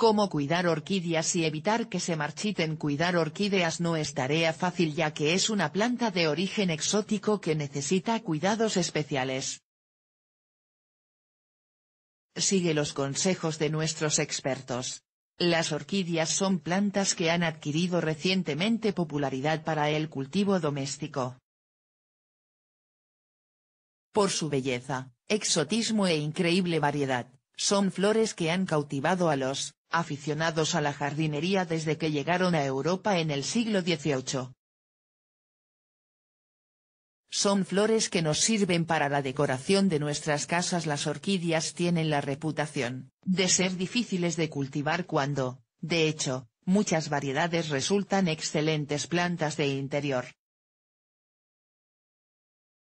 Cómo cuidar orquídeas y evitar que se marchiten Cuidar orquídeas no es tarea fácil ya que es una planta de origen exótico que necesita cuidados especiales. Sigue los consejos de nuestros expertos. Las orquídeas son plantas que han adquirido recientemente popularidad para el cultivo doméstico. Por su belleza, exotismo e increíble variedad, son flores que han cautivado a los, aficionados a la jardinería desde que llegaron a Europa en el siglo XVIII. Son flores que nos sirven para la decoración de nuestras casas. Las orquídeas tienen la reputación de ser difíciles de cultivar cuando, de hecho, muchas variedades resultan excelentes plantas de interior.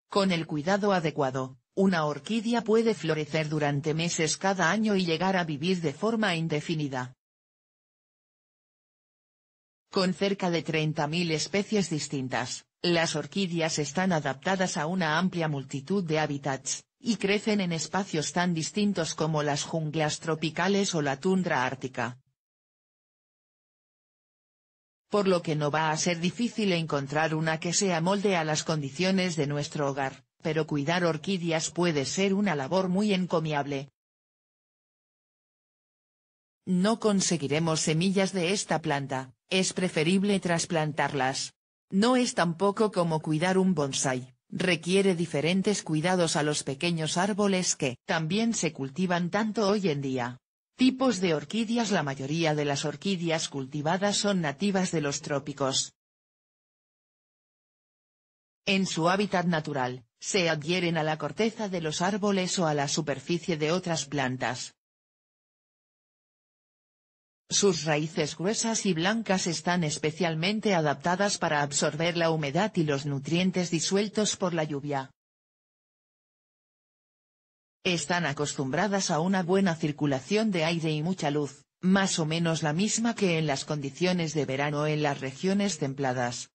Con el cuidado adecuado, una orquídea puede florecer durante meses cada año y llegar a vivir de forma indefinida. Con cerca de 30.000 especies distintas, las orquídeas están adaptadas a una amplia multitud de hábitats, y crecen en espacios tan distintos como las junglas tropicales o la tundra ártica. Por lo que no va a ser difícil encontrar una que sea molde a las condiciones de nuestro hogar pero cuidar orquídeas puede ser una labor muy encomiable. No conseguiremos semillas de esta planta, es preferible trasplantarlas. No es tampoco como cuidar un bonsai, requiere diferentes cuidados a los pequeños árboles que también se cultivan tanto hoy en día. Tipos de orquídeas La mayoría de las orquídeas cultivadas son nativas de los trópicos, en su hábitat natural, se adhieren a la corteza de los árboles o a la superficie de otras plantas. Sus raíces gruesas y blancas están especialmente adaptadas para absorber la humedad y los nutrientes disueltos por la lluvia. Están acostumbradas a una buena circulación de aire y mucha luz, más o menos la misma que en las condiciones de verano en las regiones templadas.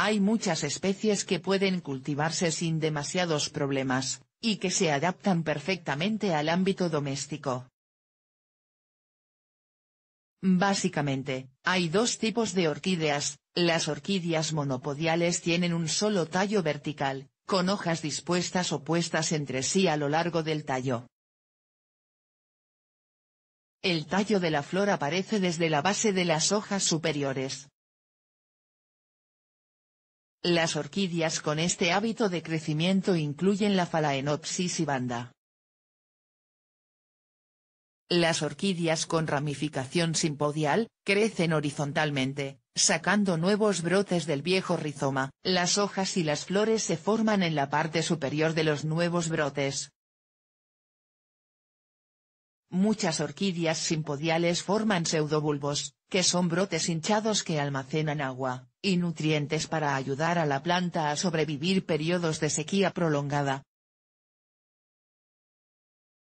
Hay muchas especies que pueden cultivarse sin demasiados problemas, y que se adaptan perfectamente al ámbito doméstico. Básicamente, hay dos tipos de orquídeas, las orquídeas monopodiales tienen un solo tallo vertical, con hojas dispuestas opuestas entre sí a lo largo del tallo. El tallo de la flor aparece desde la base de las hojas superiores, las orquídeas con este hábito de crecimiento incluyen la Phalaenopsis y banda. Las orquídeas con ramificación simpodial, crecen horizontalmente, sacando nuevos brotes del viejo rizoma. Las hojas y las flores se forman en la parte superior de los nuevos brotes. Muchas orquídeas simpodiales forman pseudobulbos, que son brotes hinchados que almacenan agua, y nutrientes para ayudar a la planta a sobrevivir periodos de sequía prolongada.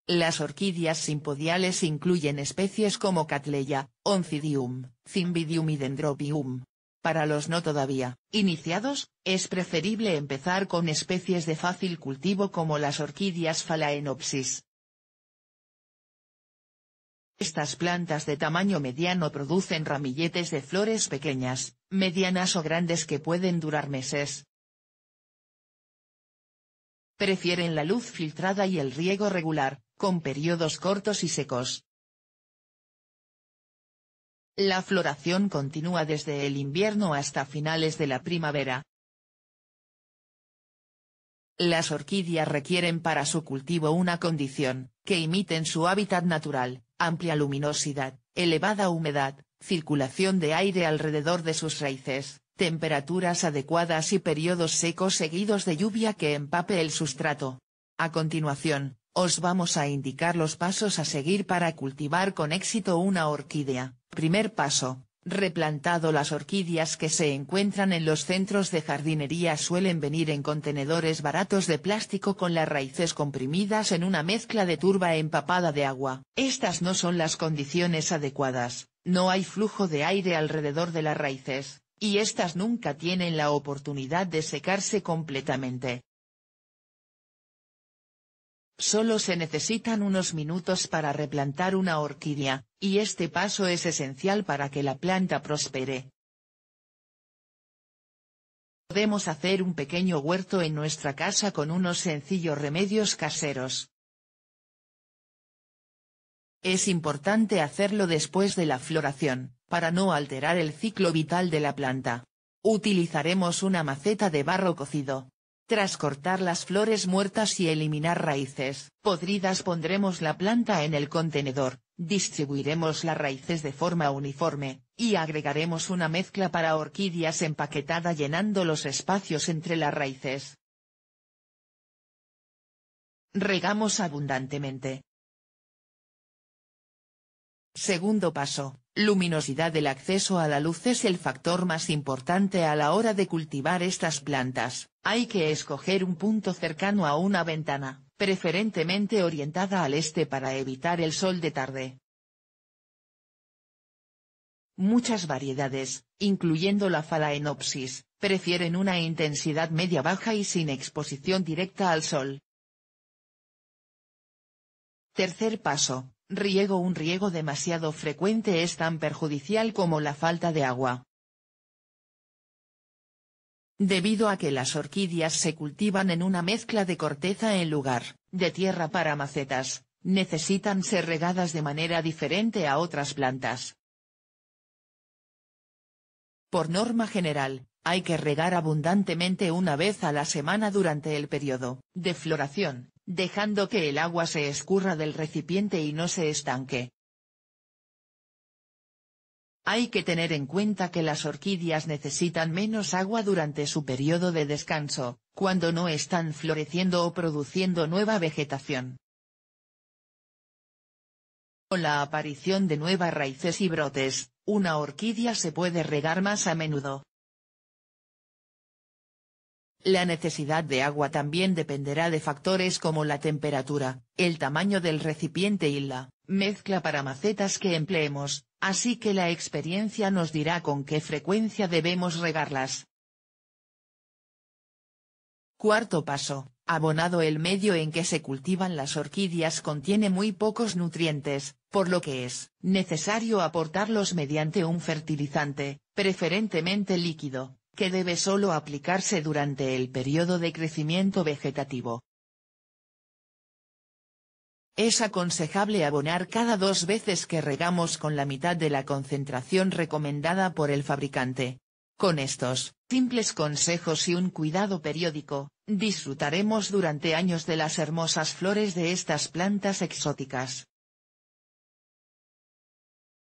Las orquídeas simpodiales incluyen especies como Catleya, Oncidium, Cymbidium y Dendrobium. Para los no todavía iniciados, es preferible empezar con especies de fácil cultivo como las orquídeas Phalaenopsis, estas plantas de tamaño mediano producen ramilletes de flores pequeñas, medianas o grandes que pueden durar meses. Prefieren la luz filtrada y el riego regular, con periodos cortos y secos. La floración continúa desde el invierno hasta finales de la primavera, las orquídeas requieren para su cultivo una condición, que imiten su hábitat natural, amplia luminosidad, elevada humedad, circulación de aire alrededor de sus raíces, temperaturas adecuadas y periodos secos seguidos de lluvia que empape el sustrato. A continuación, os vamos a indicar los pasos a seguir para cultivar con éxito una orquídea. Primer paso, replantado las orquídeas que se encuentran en los centros de jardinería suelen venir en contenedores baratos de plástico con las raíces comprimidas en una mezcla de turba empapada de agua. Estas no son las condiciones adecuadas, no hay flujo de aire alrededor de las raíces, y estas nunca tienen la oportunidad de secarse completamente. Solo se necesitan unos minutos para replantar una orquídea, y este paso es esencial para que la planta prospere. Podemos hacer un pequeño huerto en nuestra casa con unos sencillos remedios caseros. Es importante hacerlo después de la floración, para no alterar el ciclo vital de la planta. Utilizaremos una maceta de barro cocido, tras cortar las flores muertas y eliminar raíces podridas pondremos la planta en el contenedor, distribuiremos las raíces de forma uniforme, y agregaremos una mezcla para orquídeas empaquetada llenando los espacios entre las raíces. Regamos abundantemente. Segundo paso, luminosidad del acceso a la luz es el factor más importante a la hora de cultivar estas plantas, hay que escoger un punto cercano a una ventana, preferentemente orientada al este para evitar el sol de tarde. Muchas variedades, incluyendo la Phalaenopsis, prefieren una intensidad media-baja y sin exposición directa al sol. Tercer paso, Riego Un riego demasiado frecuente es tan perjudicial como la falta de agua. Debido a que las orquídeas se cultivan en una mezcla de corteza en lugar de tierra para macetas, necesitan ser regadas de manera diferente a otras plantas. Por norma general, hay que regar abundantemente una vez a la semana durante el periodo de floración, dejando que el agua se escurra del recipiente y no se estanque. Hay que tener en cuenta que las orquídeas necesitan menos agua durante su periodo de descanso, cuando no están floreciendo o produciendo nueva vegetación. Con la aparición de nuevas raíces y brotes, una orquídea se puede regar más a menudo, la necesidad de agua también dependerá de factores como la temperatura, el tamaño del recipiente y la mezcla para macetas que empleemos, así que la experiencia nos dirá con qué frecuencia debemos regarlas. Cuarto paso, abonado el medio en que se cultivan las orquídeas contiene muy pocos nutrientes, por lo que es necesario aportarlos mediante un fertilizante, preferentemente líquido, que debe solo aplicarse durante el periodo de crecimiento vegetativo. Es aconsejable abonar cada dos veces que regamos con la mitad de la concentración recomendada por el fabricante. Con estos, simples consejos y un cuidado periódico, disfrutaremos durante años de las hermosas flores de estas plantas exóticas.